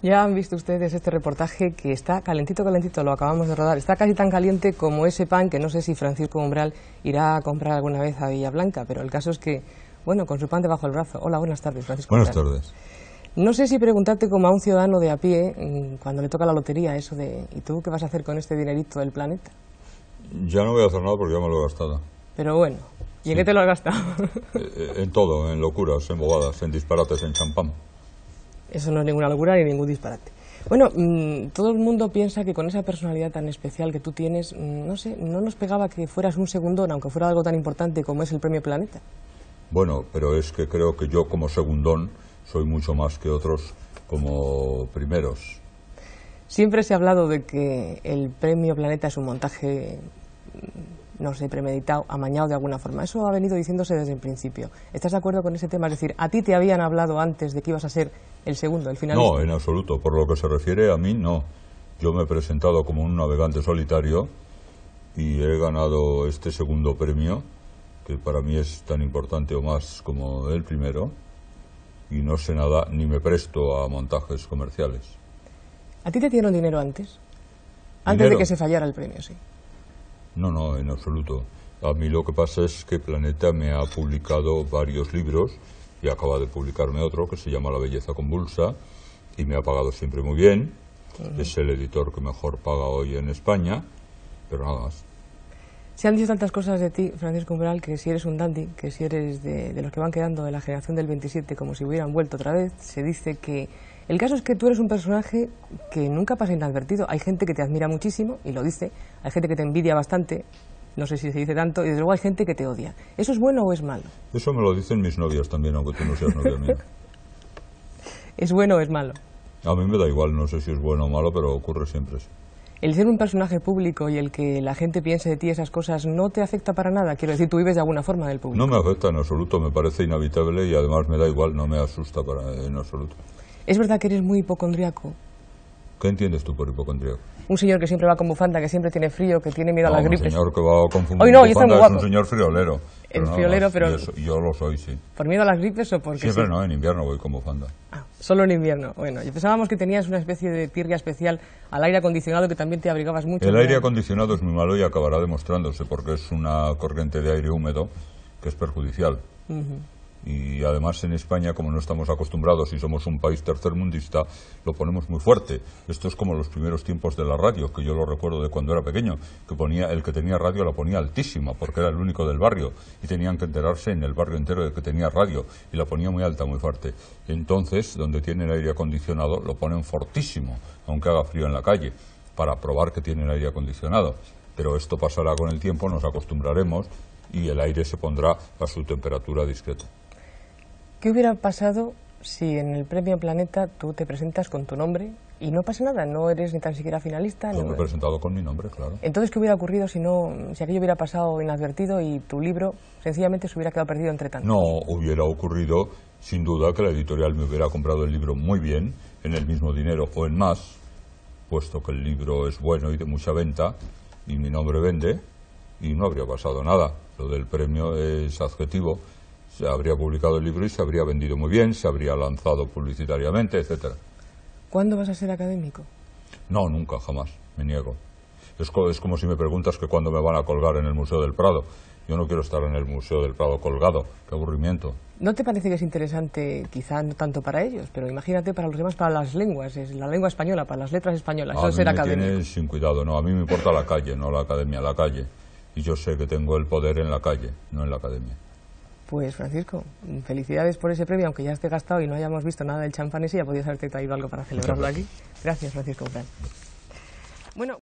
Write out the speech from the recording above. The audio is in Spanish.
Ya han visto ustedes este reportaje que está calentito, calentito, lo acabamos de rodar. Está casi tan caliente como ese pan que no sé si Francisco Umbral irá a comprar alguna vez a Villa Blanca. pero el caso es que, bueno, con su pan debajo del brazo. Hola, buenas tardes, Francisco. Buenas tardes. No sé si preguntarte como a un ciudadano de a pie, mm, cuando le toca la lotería, eso de, ¿y tú qué vas a hacer con este dinerito del planeta? Ya no voy a hacer nada porque ya me lo he gastado. Pero bueno, ¿y en qué te lo has gastado? Eh, eh, en todo, en locuras, en bobadas, en disparates, en champán. Eso no es ninguna locura ni ningún disparate. Bueno, mm, todo el mundo piensa que con esa personalidad tan especial que tú tienes, mm, no sé, no nos pegaba que fueras un segundón, aunque fuera algo tan importante como es el Premio Planeta. Bueno, pero es que creo que yo como segundón soy mucho más que otros como primeros. Siempre se ha hablado de que el Premio Planeta es un montaje no sé, premeditado, amañado de alguna forma. Eso ha venido diciéndose desde el principio. ¿Estás de acuerdo con ese tema? Es decir, ¿a ti te habían hablado antes de que ibas a ser el segundo, el final No, en absoluto. Por lo que se refiere a mí, no. Yo me he presentado como un navegante solitario y he ganado este segundo premio, que para mí es tan importante o más como el primero, y no sé nada, ni me presto a montajes comerciales. ¿A ti te dieron dinero antes? Antes de que se fallara el premio, sí. No, no, en absoluto. A mí lo que pasa es que Planeta me ha publicado varios libros y acaba de publicarme otro que se llama La belleza convulsa y me ha pagado siempre muy bien. Es el editor que mejor paga hoy en España, pero nada más. Se han dicho tantas cosas de ti, Francisco Umbral, que si eres un dandy, que si eres de, de los que van quedando de la generación del 27, como si hubieran vuelto otra vez, se dice que el caso es que tú eres un personaje que nunca pasa inadvertido. Hay gente que te admira muchísimo y lo dice, hay gente que te envidia bastante, no sé si se dice tanto, y desde luego hay gente que te odia. ¿Eso es bueno o es malo? Eso me lo dicen mis novias también, aunque tú no seas novia mía. ¿Es bueno o es malo? A mí me da igual, no sé si es bueno o malo, pero ocurre siempre. Sí. El ser un personaje público y el que la gente piense de ti esas cosas no te afecta para nada. Quiero decir, tú vives de alguna forma del público. No me afecta en absoluto, me parece inevitable y además me da igual, no me asusta para, en absoluto. ¿Es verdad que eres muy hipocondriaco? ¿Qué entiendes tú por hipocondriaco? Un señor que siempre va con bufanda, que siempre tiene frío, que tiene miedo a las gripes. Un señor que va con bufanda es un señor friolero. El friolero, pero... Yo, lo soy, sí. ¿Por miedo a las gripes o por Siempre sí? no, en invierno voy con bufanda. Ah, solo en invierno. Bueno, pensábamos que tenías una especie de tirria especial al aire acondicionado que también te abrigabas mucho. El aire acondicionado es muy malo y acabará demostrándose porque es una corriente de aire húmedo que es perjudicial y además en España, como no estamos acostumbrados y somos un país tercermundista, lo ponemos muy fuerte. Esto es como los primeros tiempos de la radio, que yo lo recuerdo de cuando era pequeño, que ponía el que tenía radio la ponía altísima, porque era el único del barrio, y tenían que enterarse en el barrio entero de que tenía radio, y la ponía muy alta, muy fuerte. Entonces, donde tienen aire acondicionado, lo ponen fortísimo, aunque haga frío en la calle, para probar que tienen aire acondicionado. Pero esto pasará con el tiempo, nos acostumbraremos y el aire se pondrá a su temperatura discreta. ¿Qué hubiera pasado si en el Premio Planeta tú te presentas con tu nombre y no pasa nada? No eres ni tan siquiera finalista. no me he presentado con mi nombre, claro. Entonces, ¿qué hubiera ocurrido si, no, si aquello hubiera pasado inadvertido y tu libro sencillamente se hubiera quedado perdido entre tantos? No, hubiera ocurrido sin duda que la editorial me hubiera comprado el libro muy bien, en el mismo dinero o en más, puesto que el libro es bueno y de mucha venta, y mi nombre vende, y no habría pasado nada. Lo del premio es adjetivo se habría publicado el libro y se habría vendido muy bien, se habría lanzado publicitariamente, etcétera. ¿Cuándo vas a ser académico? No, nunca, jamás, me niego. Es, es como si me preguntas que cuándo me van a colgar en el Museo del Prado. Yo no quiero estar en el Museo del Prado colgado, qué aburrimiento. ¿No te parece que es interesante, quizá no tanto para ellos, pero imagínate para los demás, para las lenguas, es la lengua española, para las letras españolas, ser académico? sin cuidado, no, a mí me importa la calle, no la academia, la calle. Y yo sé que tengo el poder en la calle, no en la academia. Pues Francisco, felicidades por ese premio, aunque ya esté gastado y no hayamos visto nada del champán ese, ya podías haberte traído algo para celebrarlo aquí. Gracias Francisco